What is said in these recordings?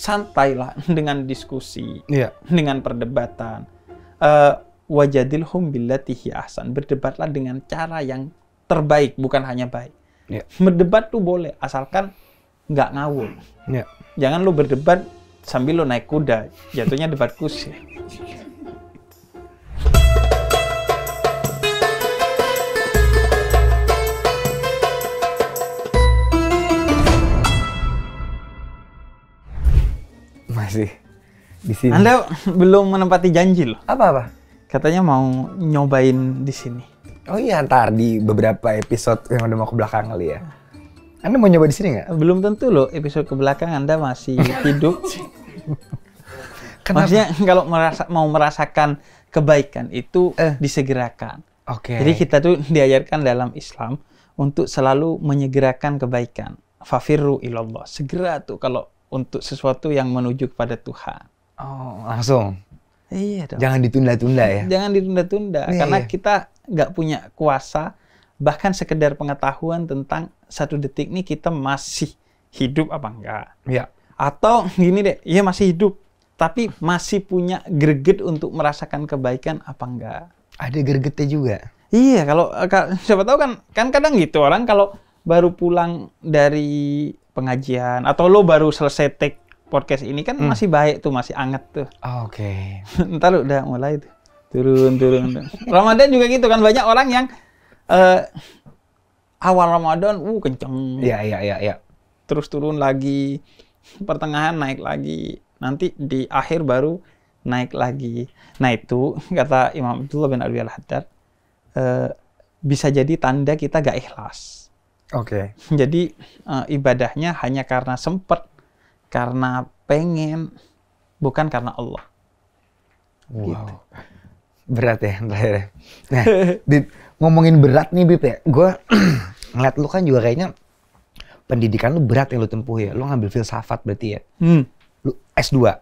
santailah dengan diskusi, yeah. dengan perdebatan. Uh, eh, wajadil hum billatihi ahsan. Berdebatlah dengan cara yang terbaik, bukan hanya baik. Yeah. Berdebat tuh boleh, asalkan nggak ngawur. Yeah. Jangan lu berdebat sambil lu naik kuda. Jatuhnya debat kusir. sih di sini. Anda belum menempati janji loh. Apa apa? Katanya mau nyobain di sini. Oh iya, ntar di beberapa episode yang udah mau ke belakang kali ya. Anda mau nyoba di sini nggak? Belum tentu loh, episode ke belakang Anda masih hidup. Kenapa? Maksudnya kalau merasa, mau merasakan kebaikan itu eh. disegerakan. Oke. Okay. Jadi kita tuh diajarkan dalam Islam untuk selalu menyegerakan kebaikan. Fafirru ilallah. Segera tuh kalau untuk sesuatu yang menuju kepada Tuhan. Oh, langsung. Iya dong. Jangan ditunda-tunda ya. Jangan ditunda-tunda iya, karena iya. kita nggak punya kuasa bahkan sekedar pengetahuan tentang satu detik ini kita masih hidup apa enggak. Iya. Atau gini deh, iya masih hidup tapi masih punya greget untuk merasakan kebaikan apa enggak. Ada gregetnya juga. Iya, kalau eh, siapa tahu kan kan kadang gitu orang kalau baru pulang dari pengajian atau lo baru selesai take podcast ini kan hmm. masih baik tuh masih anget tuh ah, oke okay. ntar udah mulai tuh turun turun Ramadan juga gitu kan banyak orang yang uh, awal Ramadan uh kenceng iya iya iya ya. terus turun lagi pertengahan naik lagi nanti di akhir baru naik lagi nah itu kata Imam Abdullah bin benar al Haddad eh, bisa jadi tanda kita gak ikhlas Oke. Okay. Jadi uh, ibadahnya hanya karena sempat, karena pengen, bukan karena Allah. Wow. Gitu. Berat ya terakhir. Ya. Nah, di, ngomongin berat nih BIP. ya. Gue ngeliat lu kan juga kayaknya pendidikan lu berat yang lu tempuh ya. Lu ngambil filsafat berarti ya. Hmm. Lu S2.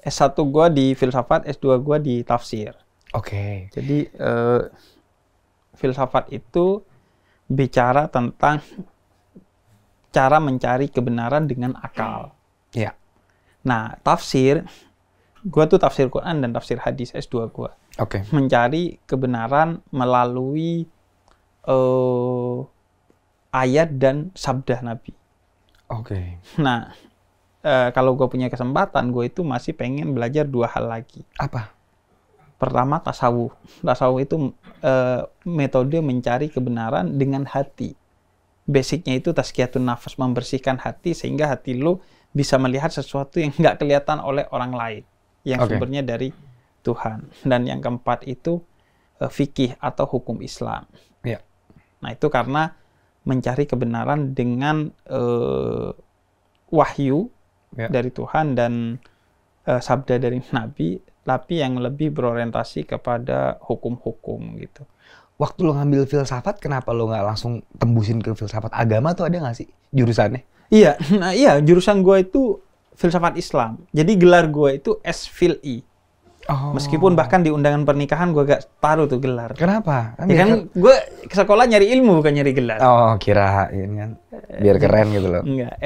S1 gue di filsafat, S2 gue di tafsir. Oke. Okay. Jadi uh, filsafat itu bicara tentang cara mencari kebenaran dengan akal. Ya. Nah, tafsir, gue tuh tafsir Quran dan tafsir hadis S2 gue. Oke. Okay. Mencari kebenaran melalui uh, ayat dan sabda Nabi. Oke. Okay. Nah, uh, kalau gue punya kesempatan, gue itu masih pengen belajar dua hal lagi. Apa? Pertama tasawuf. Tasawuf itu e, metode mencari kebenaran dengan hati. Basicnya itu tazkiyatun nafas membersihkan hati sehingga hati lo bisa melihat sesuatu yang nggak kelihatan oleh orang lain yang okay. sumbernya dari Tuhan. Dan yang keempat itu e, fikih atau hukum Islam. Yeah. Nah itu karena mencari kebenaran dengan e, wahyu yeah. dari Tuhan dan e, sabda dari Nabi tapi yang lebih berorientasi kepada hukum-hukum gitu. Waktu lo ngambil filsafat, kenapa lo nggak langsung tembusin ke filsafat agama tuh ada nggak sih jurusannya? Iya, nah iya jurusan gue itu filsafat Islam. Jadi gelar gue itu SFILI. Oh. Meskipun bahkan di undangan pernikahan gue gak taruh tuh gelar. Kenapa? Kan ya kan gue ke sekolah nyari ilmu bukan nyari gelar. Oh kira ini kan biar uh, keren gitu loh. Enggak,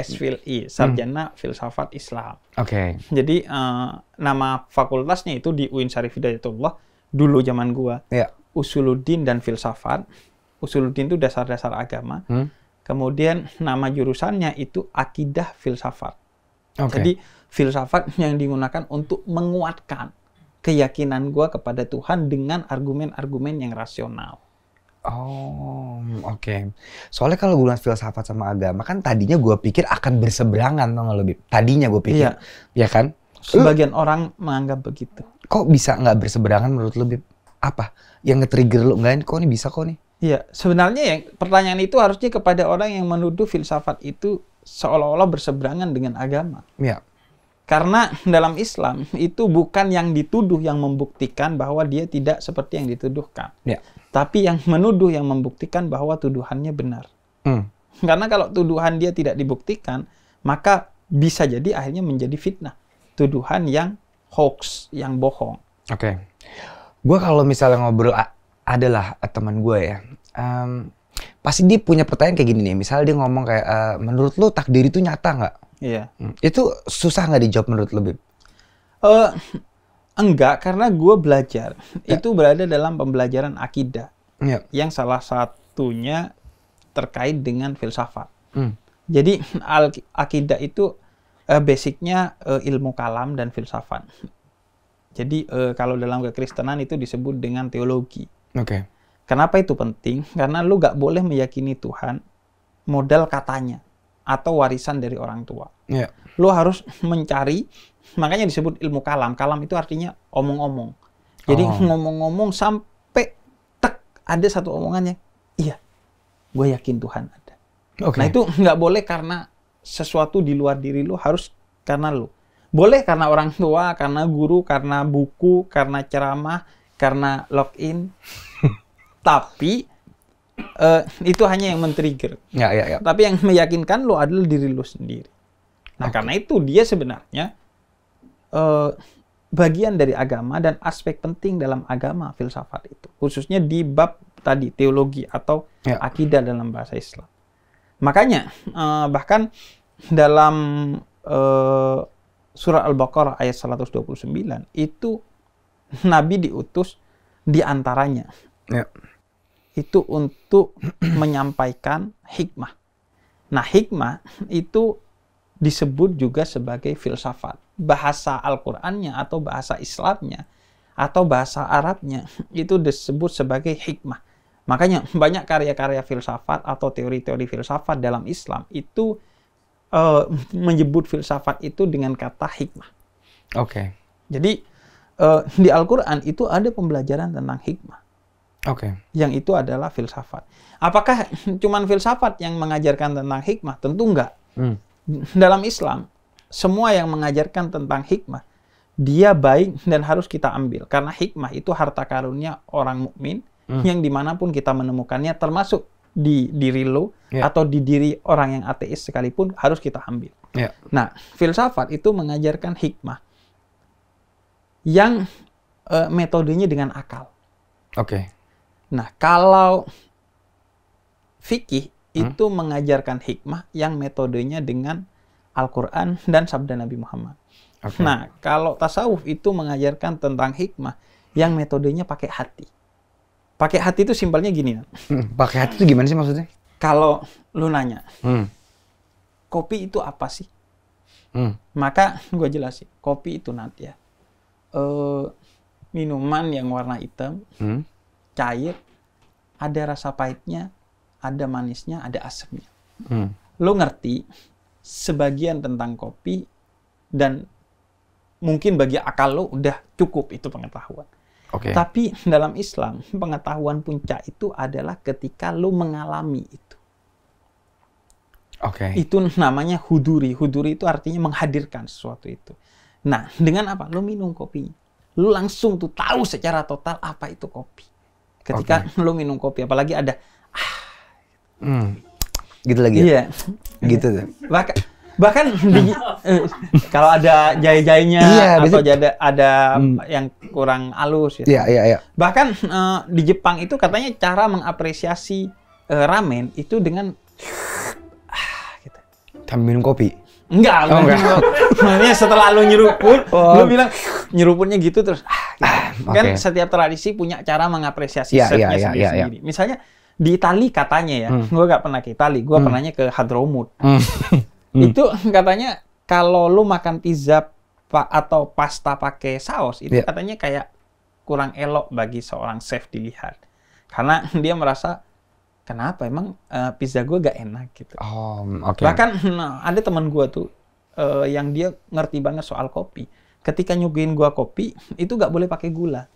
i Sarjana hmm. Filsafat Islam. Oke. Okay. Jadi uh, nama fakultasnya itu di UIN Syarif Hidayatullah dulu zaman gue. Yeah. Usuluddin dan Filsafat. Usuluddin itu dasar-dasar agama. Hmm. Kemudian nama jurusannya itu Akidah Filsafat. Okay. Jadi filsafat yang digunakan untuk menguatkan keyakinan gue kepada Tuhan dengan argumen-argumen yang rasional. Oh, oke. Okay. Soalnya kalau bulan filsafat sama agama kan tadinya gue pikir akan berseberangan dong lebih. Tadinya gue pikir, iya. ya kan? Sebagian uh. orang menganggap begitu. Kok bisa nggak berseberangan menurut lebih? Apa yang nge-trigger lo? Nggak, ini? kok ini bisa kok nih? Iya, sebenarnya ya pertanyaan itu harusnya kepada orang yang menuduh filsafat itu seolah-olah berseberangan dengan agama. Iya. Karena dalam Islam itu bukan yang dituduh yang membuktikan bahwa dia tidak seperti yang dituduhkan. Ya. Tapi yang menuduh yang membuktikan bahwa tuduhannya benar. Hmm. Karena kalau tuduhan dia tidak dibuktikan, maka bisa jadi akhirnya menjadi fitnah. Tuduhan yang hoax, yang bohong. Oke. Okay. Gue kalau misalnya ngobrol adalah eh, teman gue ya. Um, pasti dia punya pertanyaan kayak gini nih. Misalnya dia ngomong kayak, uh, menurut lo takdir itu nyata nggak? Iya. Hmm. Itu susah nggak dijawab menurut lebih? Eh, uh, enggak, karena gue belajar. Ya. Itu berada dalam pembelajaran akidah. Ya. Yang salah satunya terkait dengan filsafat. Hmm. Jadi al akidah itu uh, basicnya uh, ilmu kalam dan filsafat. Jadi uh, kalau dalam kekristenan itu disebut dengan teologi. Oke. Okay. Kenapa itu penting? Karena lu gak boleh meyakini Tuhan modal katanya atau warisan dari orang tua. Yeah. Lo harus mencari, makanya disebut ilmu kalam. Kalam itu artinya omong-omong. Jadi ngomong oh. ngomong-ngomong sampai tek ada satu omongannya, iya, gue yakin Tuhan ada. Okay. Nah itu nggak boleh karena sesuatu di luar diri lo harus karena lo. Boleh karena orang tua, karena guru, karena buku, karena ceramah, karena login. Tapi uh, itu hanya yang men-trigger. Ya, ya, ya. Tapi yang meyakinkan lo adalah diri lo sendiri. Nah, okay. karena itu dia sebenarnya uh, bagian dari agama dan aspek penting dalam agama filsafat itu, khususnya di bab tadi teologi atau ya. akidah dalam bahasa Islam. Makanya uh, bahkan dalam uh, surah Al-Baqarah ayat 129 itu Nabi diutus di antaranya. Ya itu untuk menyampaikan hikmah. Nah, hikmah itu disebut juga sebagai filsafat. Bahasa Al-Qur'annya atau bahasa Islamnya atau bahasa Arabnya itu disebut sebagai hikmah. Makanya banyak karya-karya filsafat atau teori-teori filsafat dalam Islam itu uh, menyebut filsafat itu dengan kata hikmah. Oke. Okay. Jadi uh, di Al-Qur'an itu ada pembelajaran tentang hikmah. Oke. Okay. Yang itu adalah filsafat. Apakah cuman filsafat yang mengajarkan tentang hikmah? Tentu enggak. Hmm. Dalam Islam, semua yang mengajarkan tentang hikmah, dia baik dan harus kita ambil karena hikmah itu harta karunnya orang mukmin hmm. yang dimanapun kita menemukannya, termasuk di diri lo yeah. atau di diri orang yang ateis sekalipun harus kita ambil. Yeah. Nah, filsafat itu mengajarkan hikmah yang uh, metodenya dengan akal. Oke. Okay. Nah, kalau fikih hmm? itu mengajarkan hikmah yang metodenya dengan Al-Qur'an dan sabda Nabi Muhammad. Okay. Nah, kalau tasawuf itu mengajarkan tentang hikmah yang metodenya pakai hati. Pakai hati itu simpelnya gini. Hmm, pakai hati itu gimana sih maksudnya? Kalau lu nanya, hmm. kopi itu apa sih? Hmm. Maka gue jelasin, kopi itu nanti ya. E, minuman yang warna hitam, hmm cair, ada rasa pahitnya, ada manisnya, ada asamnya. Hmm. Lo ngerti sebagian tentang kopi dan mungkin bagi akal lo udah cukup itu pengetahuan. Okay. Tapi dalam Islam pengetahuan puncak itu adalah ketika lo mengalami itu. Okay. Itu namanya huduri. Huduri itu artinya menghadirkan sesuatu itu. Nah, dengan apa? Lo minum kopi Lo langsung tuh tahu secara total apa itu kopi ketika okay. lo minum kopi apalagi ada ah, hmm. gitu lagi ya? iya gitu tuh. bahkan bahkan di, eh, kalau ada jahe-jahenya iya, atau jada, ada hmm. yang kurang halus gitu. iya, iya, iya. bahkan eh, di Jepang itu katanya cara mengapresiasi eh, ramen itu dengan ah, minum kopi Enggak, oh, enggak. setelah lu nyeruput, oh. lu bilang nyeruputnya gitu terus. Ah, okay. Gitu. Ah, kan setiap tradisi punya cara mengapresiasi yeah, ya, ya, chefnya yeah, ya, sendiri Yeah, yeah, Misalnya di Itali katanya ya, hmm. gue gak pernah ke Itali, gue hmm. pernahnya ke Hadromut. Hmm. itu katanya kalau lu makan pizza atau pasta pakai saus itu yeah. katanya kayak kurang elok bagi seorang chef dilihat karena dia merasa kenapa emang uh, pizza gue gak enak gitu. Oh, okay. Bahkan ada teman gue tuh uh, yang dia ngerti banget soal kopi ketika nyuguhin gua kopi itu nggak boleh pakai gula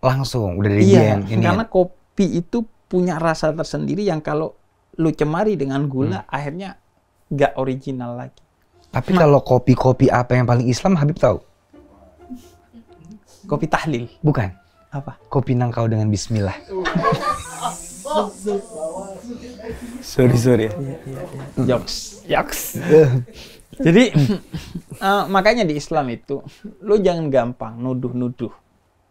langsung udah dari iya, ini ya. karena kopi itu punya rasa tersendiri yang kalau lu cemari dengan gula hmm. akhirnya nggak original lagi tapi nah, kalau kopi-kopi apa yang paling Islam Habib tahu kopi tahlil bukan apa kopi nangkau dengan Bismillah sorry sorry ya. Yoks. Yoks. Jadi uh, makanya di Islam itu lu jangan gampang nuduh-nuduh.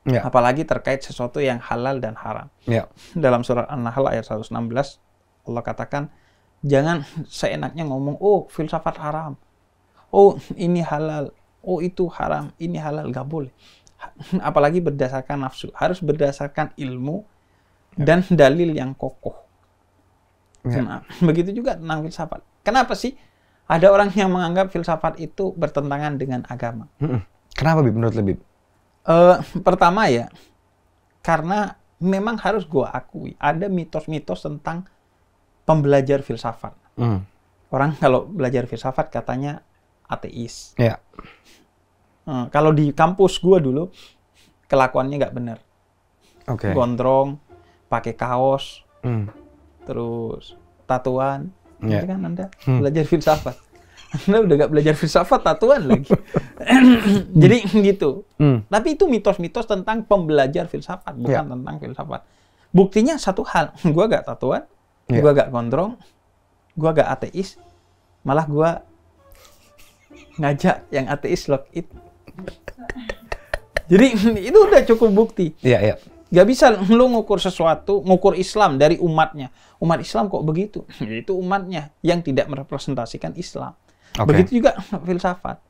Ya. Apalagi terkait sesuatu yang halal dan haram. Ya. Dalam surat An-Nahl ayat 116 Allah katakan jangan seenaknya ngomong oh filsafat haram. Oh ini halal. Oh itu haram. Ini halal gak boleh. Apalagi berdasarkan nafsu. Harus berdasarkan ilmu ya. dan dalil yang kokoh. Ya. Nah, begitu juga tentang filsafat. Kenapa sih ada orang yang menganggap filsafat itu bertentangan dengan agama. Kenapa, Bib? Menurut lebih? Eh, uh, pertama ya, karena memang harus gue akui ada mitos-mitos tentang pembelajar filsafat. Mm. Orang kalau belajar filsafat katanya ateis. Yeah. Ya. Uh, kalau di kampus gue dulu kelakuannya nggak bener. Okay. Gondrong, pakai kaos, mm. terus tatuan yeah. kan Anda hmm. belajar filsafat. Anda udah gak belajar filsafat tatuan lagi. Hmm. Jadi gitu. Hmm. Tapi itu mitos-mitos tentang pembelajar filsafat, bukan yeah. tentang filsafat. Buktinya satu hal, gua gak tatuan, yeah. gua gak gondrong, gua gak ateis, malah gua ngajak yang ateis lock it. Jadi itu udah cukup bukti. Iya, yeah, iya. Yeah. Gak bisa lu ngukur sesuatu, ngukur Islam dari umatnya. Umat Islam kok begitu? Hmm. Itu umatnya yang tidak merepresentasikan Islam. Okay. Begitu juga filsafat.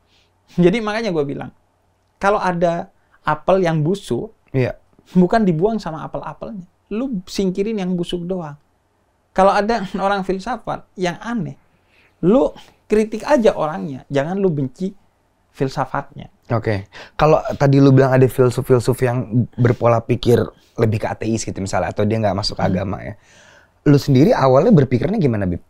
Jadi makanya gue bilang, kalau ada apel yang busuk, yeah. bukan dibuang sama apel-apelnya. Lu singkirin yang busuk doang. Kalau ada orang filsafat yang aneh, lu kritik aja orangnya. Jangan lu benci filsafatnya. Oke, okay. kalau tadi lu bilang ada filsuf-filsuf yang berpola pikir lebih ke ateis gitu misalnya, atau dia nggak masuk hmm. agama ya, lu sendiri awalnya berpikirnya gimana, Bib?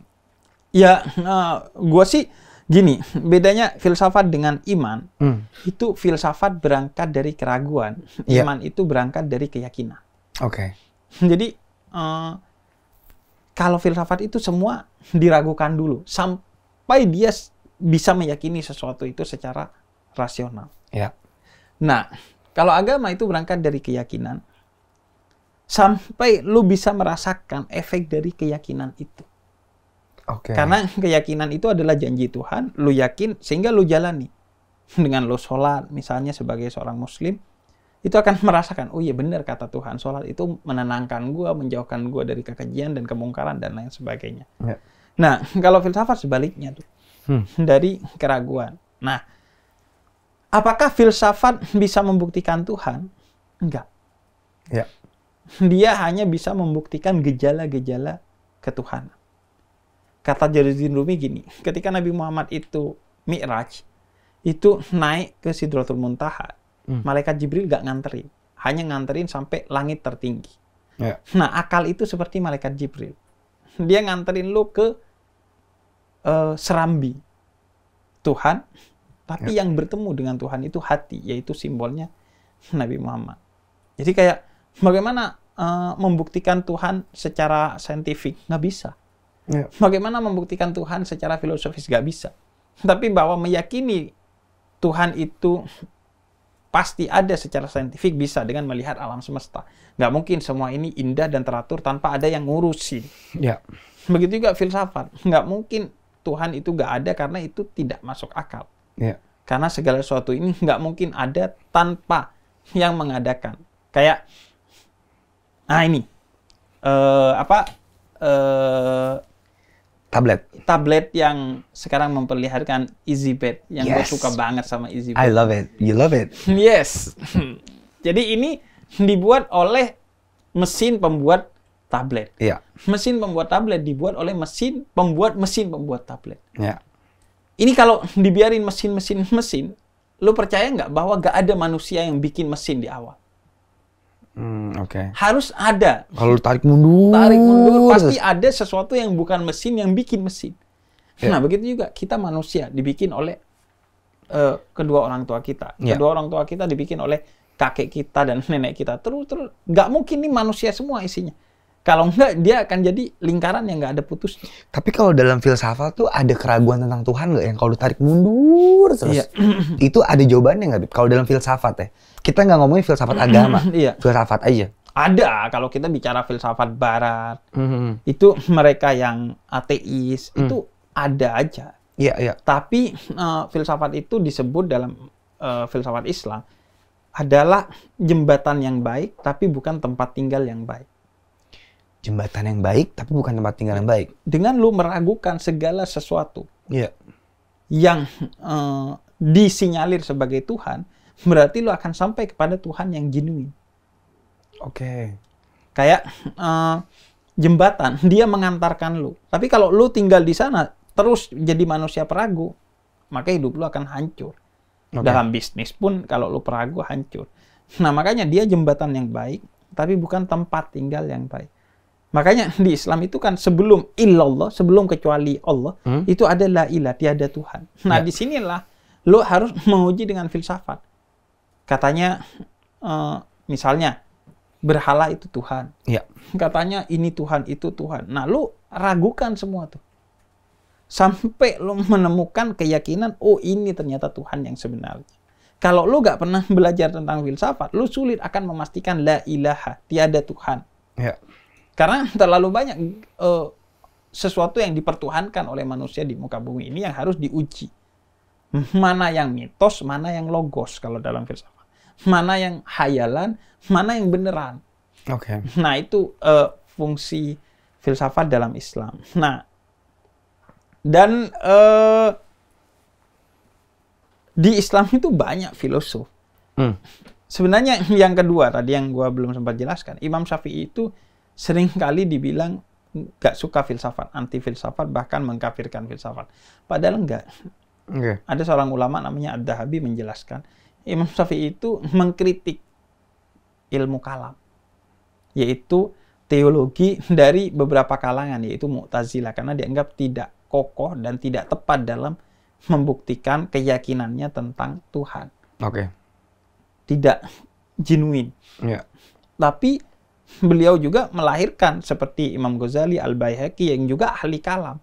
Ya, uh, gua sih gini, bedanya filsafat dengan iman hmm. itu filsafat berangkat dari keraguan, yeah. iman itu berangkat dari keyakinan. Oke. Okay. Jadi uh, kalau filsafat itu semua diragukan dulu sampai dia bisa meyakini sesuatu itu secara rasional. Ya. Nah, kalau agama itu berangkat dari keyakinan, sampai lu bisa merasakan efek dari keyakinan itu. Okay. Karena keyakinan itu adalah janji Tuhan, lu yakin sehingga lu jalani. Dengan lu sholat, misalnya sebagai seorang muslim, itu akan merasakan, oh iya benar kata Tuhan, sholat itu menenangkan gua, menjauhkan gua dari kekejian dan kemungkaran dan lain sebagainya. Yeah. Nah, kalau filsafat sebaliknya tuh, hmm. dari keraguan. Nah, Apakah filsafat bisa membuktikan Tuhan? Enggak. Ya. Dia hanya bisa membuktikan gejala-gejala ketuhanan. Kata Jaruddin Rumi gini, ketika Nabi Muhammad itu Mi'raj, itu naik ke Sidratul Muntaha, hmm. malaikat Jibril gak nganterin. Hanya nganterin sampai langit tertinggi. Ya. Nah, akal itu seperti malaikat Jibril. Dia nganterin lu ke uh, serambi. Tuhan tapi ya. yang bertemu dengan Tuhan itu hati, yaitu simbolnya Nabi Muhammad. Jadi kayak bagaimana uh, membuktikan Tuhan secara saintifik? Nggak bisa. Ya. Bagaimana membuktikan Tuhan secara filosofis? Nggak bisa. Tapi bahwa meyakini Tuhan itu pasti ada secara saintifik bisa dengan melihat alam semesta. Nggak mungkin semua ini indah dan teratur tanpa ada yang ngurusin. Ya. Begitu juga filsafat. Nggak mungkin Tuhan itu nggak ada karena itu tidak masuk akal. Yeah. Karena segala sesuatu ini nggak mungkin ada tanpa yang mengadakan. Kayak, nah ini, uh, apa, uh, tablet. Tablet yang sekarang memperlihatkan EasyBed yang yes. gue suka banget sama EasyBed. I love it. You love it. yes. Jadi ini dibuat oleh mesin pembuat tablet. Yeah. Mesin pembuat tablet dibuat oleh mesin pembuat mesin pembuat tablet. Yeah. Ini kalau dibiarin mesin-mesin mesin, lo percaya nggak bahwa gak ada manusia yang bikin mesin di awal? Hmm, Oke. Okay. Harus ada. Kalau tarik mundur. Tarik mundur pasti ada sesuatu yang bukan mesin yang bikin mesin. Yeah. Nah begitu juga kita manusia dibikin oleh uh, kedua orang tua kita. Yeah. Kedua orang tua kita dibikin oleh kakek kita dan nenek kita terus terus. nggak mungkin ini manusia semua isinya. Kalau enggak, dia akan jadi lingkaran yang enggak ada putus. Tapi kalau dalam filsafat tuh ada keraguan tentang Tuhan nggak? Yang kalau ditarik mundur terus, iya. itu ada jawabannya nggak? Kalau dalam filsafat ya, kita enggak ngomongin filsafat agama, iya. filsafat aja. Ada kalau kita bicara filsafat Barat, mm-hmm. itu mereka yang ateis mm. itu ada aja. Iya, iya. Tapi uh, filsafat itu disebut dalam uh, filsafat Islam adalah jembatan yang baik, tapi bukan tempat tinggal yang baik jembatan yang baik tapi bukan tempat tinggal yang baik. Dengan lu meragukan segala sesuatu yeah. yang uh, disinyalir sebagai Tuhan, berarti lu akan sampai kepada Tuhan yang genuine. Oke. Okay. Kayak uh, jembatan, dia mengantarkan lu. Tapi kalau lu tinggal di sana terus jadi manusia peragu, maka hidup lu akan hancur. Okay. Dalam bisnis pun kalau lu peragu hancur. Nah, makanya dia jembatan yang baik, tapi bukan tempat tinggal yang baik. Makanya di Islam itu kan sebelum illallah, sebelum kecuali Allah, hmm? itu ada la ilah, tiada Tuhan. Nah, ya. sinilah lo harus menguji dengan filsafat. Katanya, uh, misalnya, berhala itu Tuhan. Ya. Katanya ini Tuhan, itu Tuhan. Nah, lo ragukan semua tuh. Sampai lo menemukan keyakinan, oh ini ternyata Tuhan yang sebenarnya. Kalau lo gak pernah belajar tentang filsafat, lo sulit akan memastikan la ilaha, tiada Tuhan. Ya karena terlalu banyak uh, sesuatu yang dipertuhankan oleh manusia di muka bumi ini yang harus diuji. Mana yang mitos, mana yang logos kalau dalam filsafat. Mana yang hayalan, mana yang beneran. Oke. Okay. Nah, itu uh, fungsi filsafat dalam Islam. Nah, dan uh, di Islam itu banyak filosof. Hmm. Sebenarnya yang kedua tadi yang gue belum sempat jelaskan, Imam Syafi'i itu sering kali dibilang nggak suka filsafat, anti filsafat, bahkan mengkafirkan filsafat. Padahal enggak. Okay. Iya. Ada seorang ulama namanya Ad-Dahabi menjelaskan, Imam Syafi'i itu mengkritik ilmu kalam, yaitu teologi dari beberapa kalangan, yaitu Mu'tazila karena dianggap tidak kokoh dan tidak tepat dalam membuktikan keyakinannya tentang Tuhan. Oke. Okay. Tidak genuine. Yeah. Tapi beliau juga melahirkan seperti Imam Ghazali, Al-Baihaqi yang juga ahli kalam.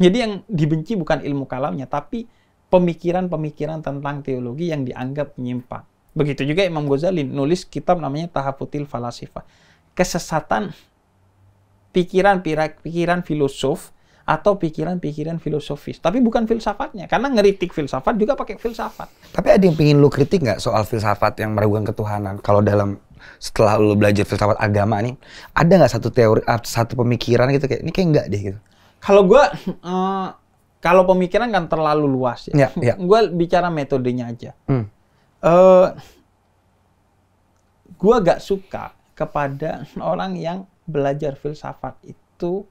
Jadi yang dibenci bukan ilmu kalamnya, tapi pemikiran-pemikiran tentang teologi yang dianggap menyimpang. Begitu juga Imam Ghazali nulis kitab namanya Tahaputil Falasifah. Kesesatan pikiran-pikiran filosof atau pikiran-pikiran filosofis. Tapi bukan filsafatnya, karena ngeritik filsafat juga pakai filsafat. Tapi ada yang pengen lu kritik nggak soal filsafat yang meragukan ketuhanan? Kalau dalam setelah lu belajar filsafat agama nih, ada nggak satu teori, ah, satu pemikiran gitu kayak ini kayak enggak deh gitu? Kalau gue uh, kalau pemikiran kan terlalu luas ya. ya, ya. Gua bicara metodenya aja. Hmm. Uh, gua gak suka kepada orang yang belajar filsafat itu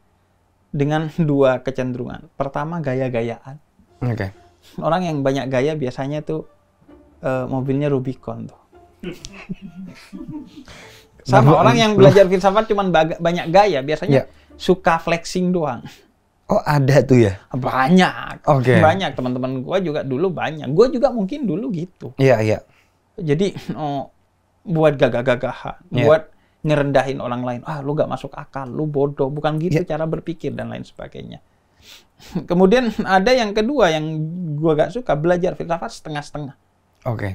dengan dua kecenderungan. Pertama gaya-gayaan. Okay. Orang yang banyak gaya biasanya tuh uh, mobilnya Rubicon tuh. Sama nah, orang yang belajar filsafat cuman banyak gaya, biasanya yeah. suka flexing doang. Oh ada tuh ya? Banyak. Oke. Okay. Banyak teman-teman gue juga dulu banyak. Gue juga mungkin dulu gitu. Iya yeah, iya. Jadi oh, buat gagah-gagahan, yeah. buat ngerendahin orang lain. Ah lu gak masuk akal, lu bodoh. Bukan gitu yeah. cara berpikir dan lain sebagainya. Kemudian ada yang kedua yang gue gak suka belajar filsafat setengah-setengah. Oke. Okay.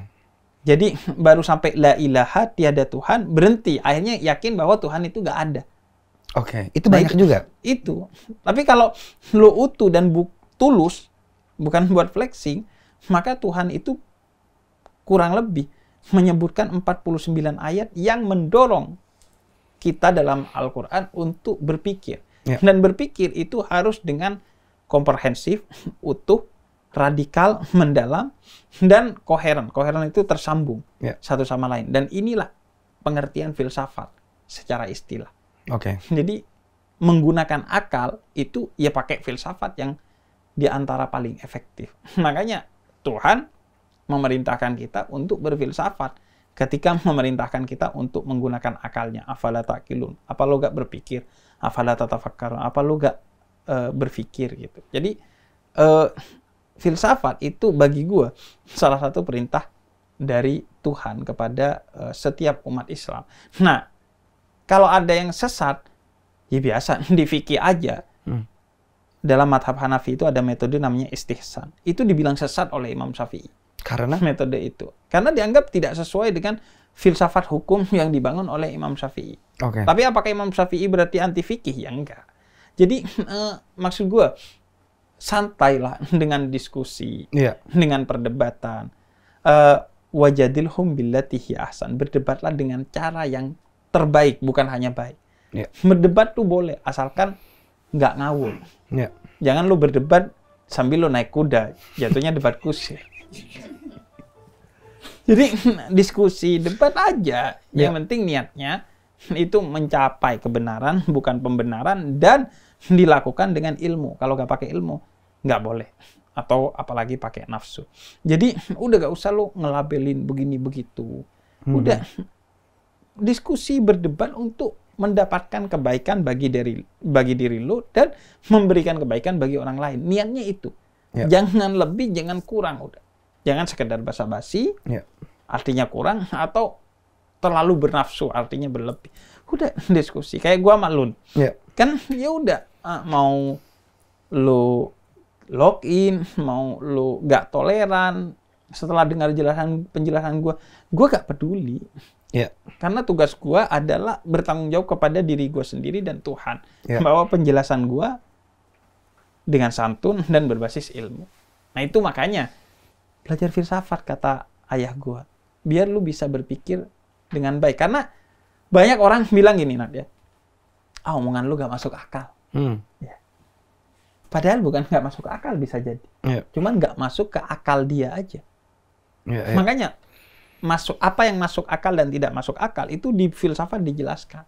Jadi baru sampai la ilaha tiada Tuhan berhenti. Akhirnya yakin bahwa Tuhan itu gak ada. Oke, okay. itu nah, banyak itu, juga. Itu. Tapi kalau lo utuh dan bu tulus, bukan buat flexing, maka Tuhan itu kurang lebih menyebutkan 49 ayat yang mendorong kita dalam Al-Quran untuk berpikir. Yeah. Dan berpikir itu harus dengan komprehensif, utuh, radikal, mendalam, dan koheren. Koheren itu tersambung yeah. satu sama lain. Dan inilah pengertian filsafat secara istilah. Oke. Okay. Jadi menggunakan akal itu ya pakai filsafat yang diantara paling efektif. Makanya Tuhan memerintahkan kita untuk berfilsafat ketika memerintahkan kita untuk menggunakan akalnya afala takilun apa lo gak berpikir afala tatafakkarun apa lo gak uh, eh, berpikir gitu jadi uh, filsafat itu bagi gue salah satu perintah dari Tuhan kepada uh, setiap umat Islam. Nah, kalau ada yang sesat, ya biasa, di fikih aja. Hmm. Dalam madhab Hanafi itu ada metode namanya istihsan. Itu dibilang sesat oleh Imam Syafi'i. Karena? Metode itu. Karena dianggap tidak sesuai dengan filsafat hukum yang dibangun oleh Imam Syafi'i. Okay. Tapi apakah Imam Syafi'i berarti anti fikih? Ya enggak. Jadi, uh, maksud gue, santailah dengan diskusi, yeah. dengan perdebatan. Uh, wajadilhum billatihi ahsan. Berdebatlah dengan cara yang terbaik, bukan hanya baik. Yeah. Berdebat tuh boleh, asalkan nggak ngawur. Yeah. Jangan lu berdebat sambil lu naik kuda, jatuhnya debat kusir. Jadi diskusi, debat aja. Yang yeah. penting niatnya itu mencapai kebenaran, bukan pembenaran, dan dilakukan dengan ilmu. Kalau nggak pakai ilmu, nggak boleh atau apalagi pakai nafsu. Jadi udah gak usah lo ngelabelin begini begitu. Hmm. Udah diskusi berdebat untuk mendapatkan kebaikan bagi dari bagi diri lo dan memberikan kebaikan bagi orang lain. Niatnya itu. yeah. Jangan lebih, jangan kurang udah. Jangan sekedar basa-basi. yeah. Artinya kurang atau terlalu bernafsu artinya berlebih. Udah diskusi kayak gua malun yeah. Kan ya udah ah, mau lo login, mau lo gak toleran, setelah dengar jelasan penjelasan gue, gue gak peduli. Yeah. Karena tugas gue adalah bertanggung jawab kepada diri gue sendiri dan Tuhan. Yeah. Bahwa penjelasan gue dengan santun dan berbasis ilmu. Nah itu makanya, belajar filsafat kata ayah gue. Biar lu bisa berpikir dengan baik. Karena banyak orang bilang gini, Nat, ya. oh, omongan lu gak masuk akal. Hmm. Yeah. Padahal bukan nggak masuk akal bisa jadi. Yeah. Cuman nggak masuk ke akal dia aja. Yeah, yeah. Makanya masuk apa yang masuk akal dan tidak masuk akal itu di filsafat dijelaskan.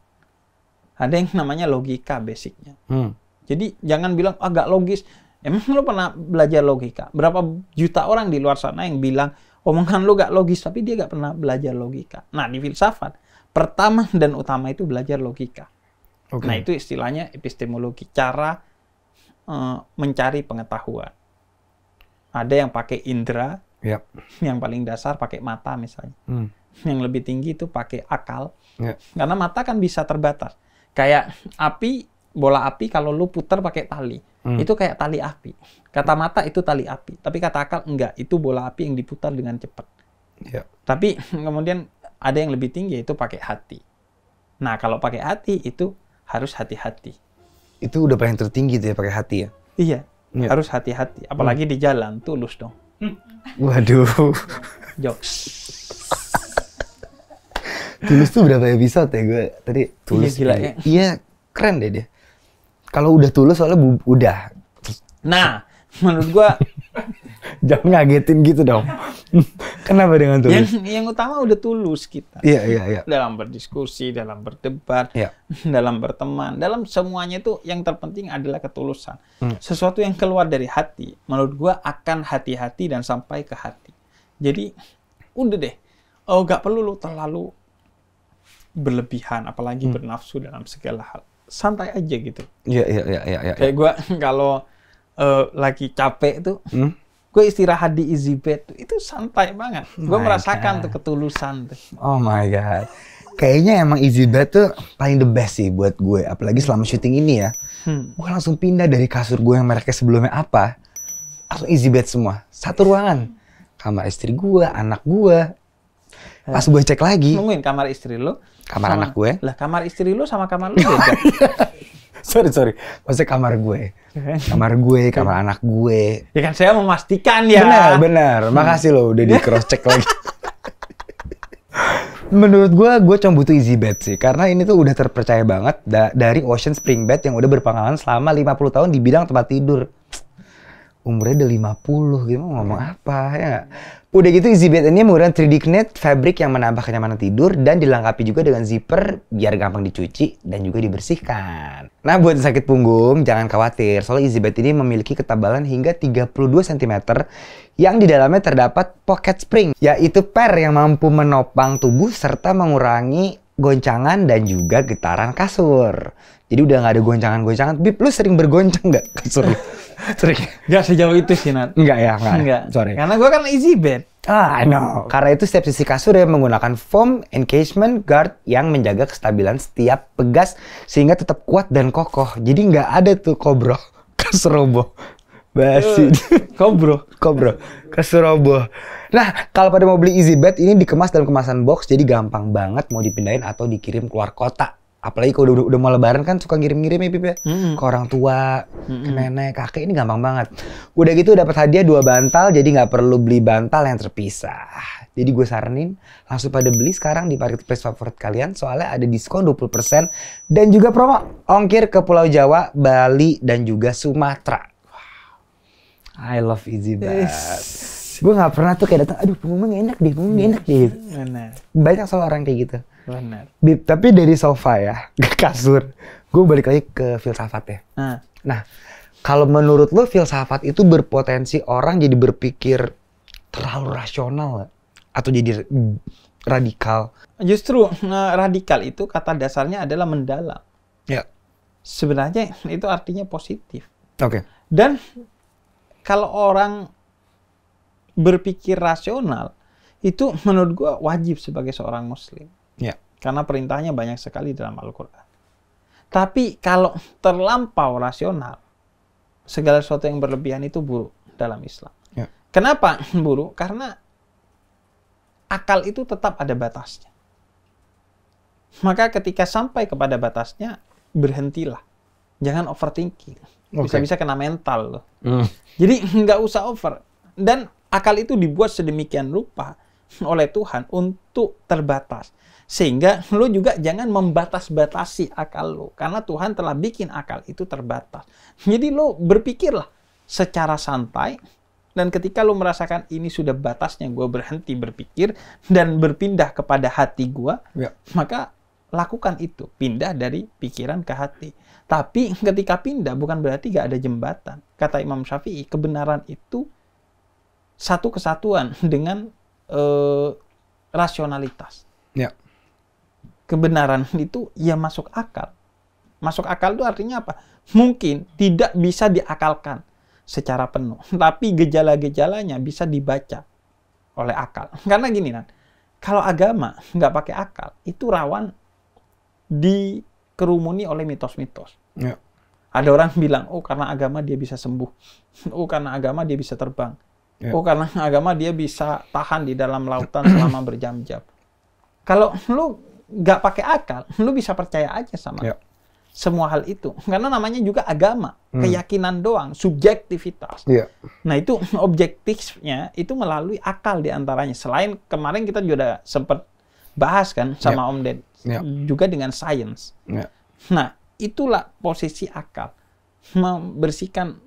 Ada yang namanya logika basicnya. Hmm. Jadi jangan bilang agak ah, oh, logis. Emang lo pernah belajar logika? Berapa juta orang di luar sana yang bilang omongan lo gak logis, tapi dia gak pernah belajar logika. Nah di filsafat pertama dan utama itu belajar logika. Okay. Nah itu istilahnya epistemologi, cara Eh, mencari pengetahuan. Ada yang pakai indera, yep. yang paling dasar pakai mata misalnya. Hmm. Yang lebih tinggi itu pakai akal, yep. karena mata kan bisa terbatas. Kayak api, bola api kalau lu putar pakai tali, hmm. itu kayak tali api. Kata mata itu tali api, tapi kata akal enggak, itu bola api yang diputar dengan cepat. Yep. Tapi kemudian ada yang lebih tinggi itu pakai hati. Nah kalau pakai hati itu harus hati-hati itu udah paling tertinggi tuh ya pakai hati ya iya ya. harus hati-hati apalagi hmm. di jalan tulus dong hmm. waduh jokes tulus tuh berapa episode ya gue tadi tulus iya, gila, ya. iya keren deh dia kalau udah tulus soalnya udah nah menurut gue Jangan ngagetin gitu dong. Kenapa dengan tulus? Yang, yang utama udah tulus kita. Iya, iya, iya. Dalam berdiskusi, dalam berdebat, iya. dalam berteman, dalam semuanya itu yang terpenting adalah ketulusan. Hmm. Sesuatu yang keluar dari hati, menurut gua akan hati-hati dan sampai ke hati. Jadi udah deh. Oh, gak perlu lu terlalu berlebihan, apalagi hmm. bernafsu dalam segala hal. Santai aja gitu. Iya, iya, iya, iya. Ya, Kayak gua kalau uh, lagi capek tuh, hmm? gue istirahat di easy bed itu santai banget gue oh merasakan tuh ketulusan tuh oh my god kayaknya emang easy bed tuh paling the best sih buat gue apalagi selama syuting ini ya hmm. gue langsung pindah dari kasur gue yang mereknya sebelumnya apa langsung easy bed semua satu ruangan kamar istri gue anak gue pas gue cek lagi nungguin kamar istri lo kamar sama, anak gue lah kamar istri lo sama kamar lo sorry sorry maksudnya kamar gue kamar gue kamar anak gue ya kan saya memastikan ya benar benar makasih lo udah di cross check lagi menurut gue gue cuma butuh easy bed sih karena ini tuh udah terpercaya banget da dari Ocean Spring Bed yang udah berpengalaman selama 50 tahun di bidang tempat tidur umurnya udah 50 gitu mau ngomong apa ya Udah gitu easy ini menggunakan 3D Knit fabric yang menambah kenyamanan tidur dan dilengkapi juga dengan zipper biar gampang dicuci dan juga dibersihkan. Nah buat sakit punggung jangan khawatir soalnya easy ini memiliki ketebalan hingga 32 cm yang di dalamnya terdapat pocket spring yaitu per yang mampu menopang tubuh serta mengurangi goncangan dan juga getaran kasur. Jadi udah gak ada goncangan-goncangan. Bip, lu sering bergoncang gak kasur lu? sering. Gak sejauh itu sih, Nat. Enggak ya, enggak. enggak. Ya? Sorry. Karena gue kan easy bed. Ah, I know. Karena itu setiap sisi kasur yang menggunakan foam encasement guard yang menjaga kestabilan setiap pegas sehingga tetap kuat dan kokoh. Jadi nggak ada tuh kobro, kasurobo, basi. Eh, kobro, kobro, kasurobo. Nah, kalau pada mau beli easy bed ini dikemas dalam kemasan box jadi gampang banget mau dipindahin atau dikirim keluar kota apalagi kalau udah, udah mau lebaran kan suka ngirim-ngirim ya Pip ya mm-hmm. ke orang tua mm-hmm. ke nenek kakek ini gampang banget udah gitu dapat hadiah dua bantal jadi nggak perlu beli bantal yang terpisah jadi gue saranin langsung pada beli sekarang di marketplace favorit kalian soalnya ada diskon 20% dan juga promo ongkir ke Pulau Jawa Bali dan juga Sumatera wow. I love easy Yes gue nggak pernah tuh kayak datang aduh pengumuman gak enak deh pengumuman gak iya enak deh gitu. Benar. banyak soal orang kayak gitu Benar. tapi dari sofa ya ke kasur gue balik lagi ke filsafat ya nah kalau menurut lo filsafat itu berpotensi orang jadi berpikir terlalu rasional atau jadi radikal justru radikal itu kata dasarnya adalah mendalam ya sebenarnya itu artinya positif oke okay. dan kalau orang berpikir rasional itu menurut gue wajib sebagai seorang muslim. Ya. Karena perintahnya banyak sekali dalam Al-Quran. Tapi kalau terlampau rasional, segala sesuatu yang berlebihan itu buruk dalam Islam. Ya. Kenapa buruk? Karena akal itu tetap ada batasnya. Maka ketika sampai kepada batasnya, berhentilah. Jangan overthinking. Bisa-bisa okay. kena mental loh. Mm. Jadi nggak usah over. Dan Akal itu dibuat sedemikian rupa oleh Tuhan untuk terbatas. Sehingga lo juga jangan membatas-batasi akal lo. Karena Tuhan telah bikin akal itu terbatas. Jadi lo berpikirlah secara santai. Dan ketika lo merasakan ini sudah batasnya gue berhenti berpikir dan berpindah kepada hati gue, ya. maka lakukan itu. Pindah dari pikiran ke hati. Tapi ketika pindah bukan berarti gak ada jembatan. Kata Imam Syafi'i, kebenaran itu satu kesatuan dengan eh, rasionalitas. Ya. Kebenaran itu ya masuk akal. Masuk akal itu artinya apa? Mungkin tidak bisa diakalkan secara penuh, tapi gejala-gejalanya bisa dibaca oleh akal. Karena gini, Nan, kalau agama nggak pakai akal, itu rawan dikerumuni oleh mitos-mitos. Ya. Ada orang bilang, oh karena agama dia bisa sembuh, oh karena agama dia bisa terbang, Yeah. Oh karena agama dia bisa tahan di dalam lautan selama berjam-jam. Kalau lu nggak pakai akal, lu bisa percaya aja sama yeah. semua hal itu. Karena namanya juga agama, hmm. keyakinan doang, subjektivitas. Yeah. Nah itu objektifnya itu melalui akal diantaranya. Selain kemarin kita juga sempat bahas kan sama yeah. Om Ded, yeah. juga dengan sains. Yeah. Nah itulah posisi akal membersihkan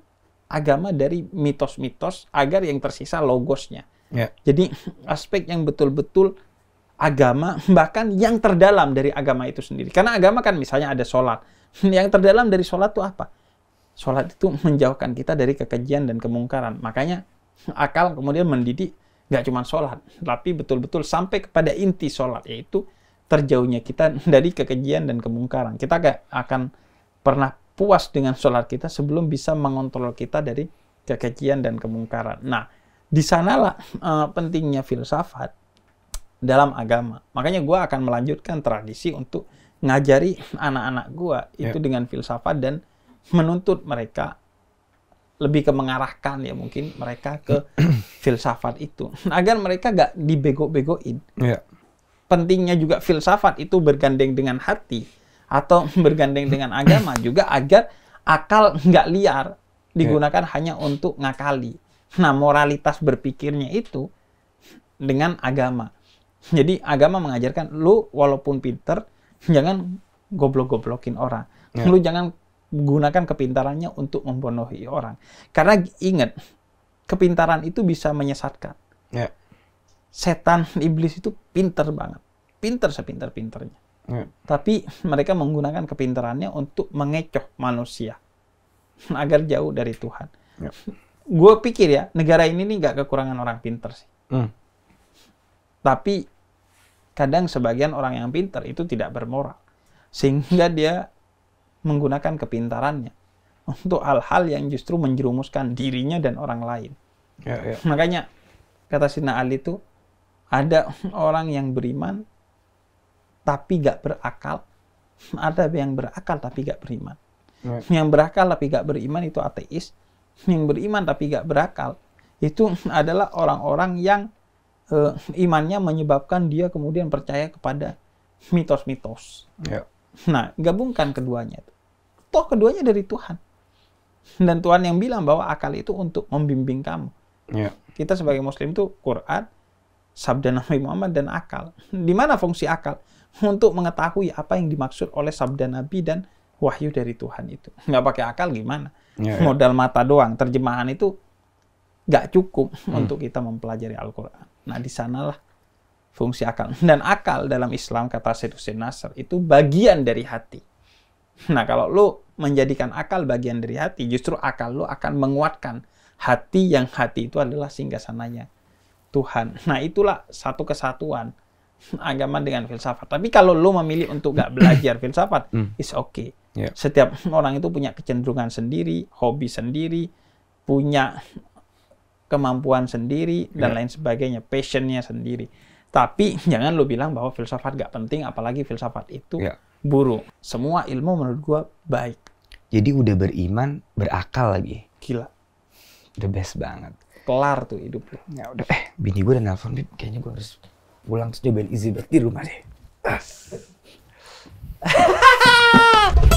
agama dari mitos-mitos agar yang tersisa logosnya. Yeah. Jadi aspek yang betul-betul agama bahkan yang terdalam dari agama itu sendiri. Karena agama kan misalnya ada sholat. Yang terdalam dari sholat itu apa? Sholat itu menjauhkan kita dari kekejian dan kemungkaran. Makanya akal kemudian mendidik nggak cuma sholat, tapi betul-betul sampai kepada inti sholat, yaitu terjauhnya kita dari kekejian dan kemungkaran. Kita gak akan pernah puas dengan sholat kita sebelum bisa mengontrol kita dari kekejian dan kemungkaran. Nah, di sanalah uh, pentingnya filsafat dalam agama. Makanya gue akan melanjutkan tradisi untuk ngajari anak-anak gue itu yeah. dengan filsafat dan menuntut mereka lebih ke mengarahkan ya mungkin mereka ke filsafat itu agar mereka gak dibego-begoin. Yeah. Pentingnya juga filsafat itu bergandeng dengan hati atau bergandeng dengan agama juga agar akal nggak liar digunakan yeah. hanya untuk ngakali. Nah moralitas berpikirnya itu dengan agama. Jadi agama mengajarkan lu walaupun pinter jangan goblok-goblokin orang. Yeah. Lu jangan gunakan kepintarannya untuk membodohi orang. Karena ingat kepintaran itu bisa menyesatkan. Yeah. Setan iblis itu pinter banget. Pinter sepinter-pinternya Yeah. Tapi mereka menggunakan kepintarannya untuk mengecoh manusia agar jauh dari Tuhan. Yeah. Gue pikir ya negara ini nih nggak kekurangan orang pinter sih. Mm. Tapi kadang sebagian orang yang pinter itu tidak bermoral sehingga dia menggunakan kepintarannya untuk hal-hal yang justru menjerumuskan dirinya dan orang lain. Yeah, yeah. Makanya kata Sina Ali itu ada orang yang beriman tapi gak berakal, ada yang berakal tapi gak beriman. Right. Yang berakal tapi gak beriman itu ateis, yang beriman tapi gak berakal itu adalah orang-orang yang uh, imannya menyebabkan dia kemudian percaya kepada mitos-mitos. Yeah. Nah, gabungkan keduanya. Toh keduanya dari Tuhan. Dan Tuhan yang bilang bahwa akal itu untuk membimbing kamu. Yeah. Kita sebagai Muslim itu Quran, Sabda Nabi Muhammad, dan akal. Di mana fungsi akal? untuk mengetahui apa yang dimaksud oleh sabda Nabi dan wahyu dari Tuhan itu. Nggak pakai akal gimana? Yeah, yeah. Modal mata doang. Terjemahan itu nggak cukup hmm. untuk kita mempelajari Al-Quran. Nah, di sanalah fungsi akal. Dan akal dalam Islam, kata Syed Hussein Nasr, itu bagian dari hati. Nah, kalau lu menjadikan akal bagian dari hati, justru akal lu akan menguatkan hati yang hati itu adalah singgasananya Tuhan. Nah, itulah satu kesatuan agama dengan filsafat. Tapi kalau lo memilih untuk gak belajar filsafat, hmm. is okay. Yeah. Setiap orang itu punya kecenderungan sendiri, hobi sendiri, punya kemampuan sendiri dan yeah. lain sebagainya, passionnya sendiri. Tapi jangan lo bilang bahwa filsafat gak penting, apalagi filsafat itu yeah. buruk. Semua ilmu menurut gua baik. Jadi udah beriman, berakal lagi. Gila. The best banget. Kelar tuh hidup lo. Ya udah. Eh, bini gue udah nelpon, Kayaknya gue harus pulang terus cobain easy bag di rumah deh